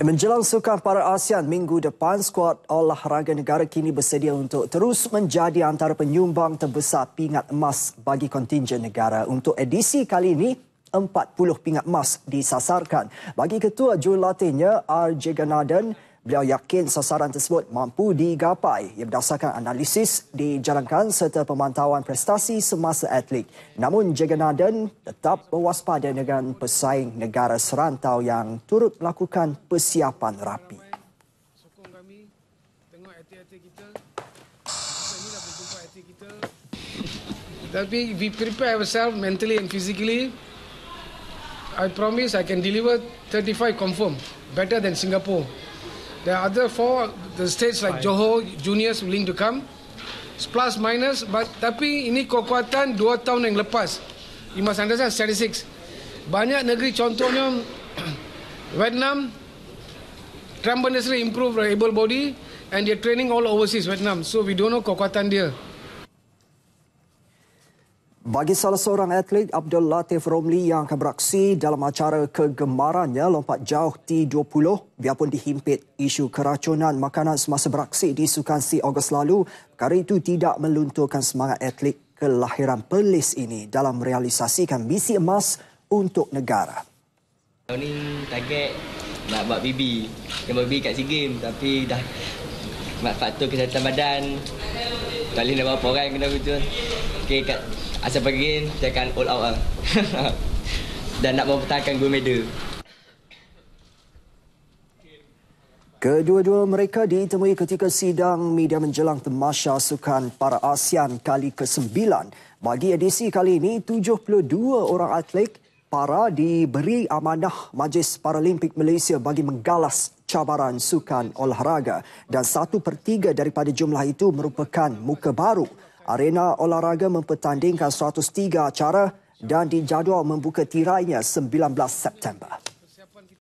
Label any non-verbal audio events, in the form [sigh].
Menjelang Sukan Para ASEAN minggu depan, skuad olahraga negara kini bersedia untuk terus menjadi antara penyumbang terbesar pingat emas bagi kontingen negara. Untuk edisi kali ini, 40 pingat emas disasarkan. Bagi ketua jurulatihnya R. Jaganadan, Beliau yakin sasaran tersebut mampu digapai yang berdasarkan analisis dijalankan serta pemantauan prestasi semasa atlet. Namun Jagan Naden tetap berwaspada dengan pesaing negara serantau yang turut melakukan persiapan rapi. Sokong Tapi we prepare ourselves mentally and physically. I promise I can deliver 35 confirm. Better than Singapore. There are other four the states like Five. Johor juniors willing to come. It's plus minus but tapi ini kekuatan dua tahun yang lepas. You must understand statistics. Banyak negeri contohnya [clears throat] Vietnam Trump Nasri improve able body and they're training all overseas Vietnam. So we don't know kekuatan dia. Bagi salah seorang atlet, Abdul Latif Romli yang akan beraksi dalam acara kegemarannya lompat jauh T20, biarpun dihimpit isu keracunan makanan semasa beraksi di Sukansi Ogos lalu, perkara itu tidak melunturkan semangat atlet kelahiran pelis ini dalam realisasikan misi emas untuk negara. Tahun ini target nak buat BB. Yang buat BB kat SEA Games tapi dah faktor kesihatan badan Kali dah berapa orang kena hujung. okay kat asal pagi ni, saya akan all out lah. [laughs] Dan nak mempertahankan gue medal. Kedua-dua mereka ditemui ketika sidang media menjelang temasya sukan para ASEAN kali ke-9. Bagi edisi kali ini, 72 orang atlet para diberi amanah Majlis Paralimpik Malaysia bagi menggalas cabaran sukan olahraga dan satu per tiga daripada jumlah itu merupakan muka baru. Arena olahraga mempertandingkan 103 acara dan dijadual membuka tirainya 19 September.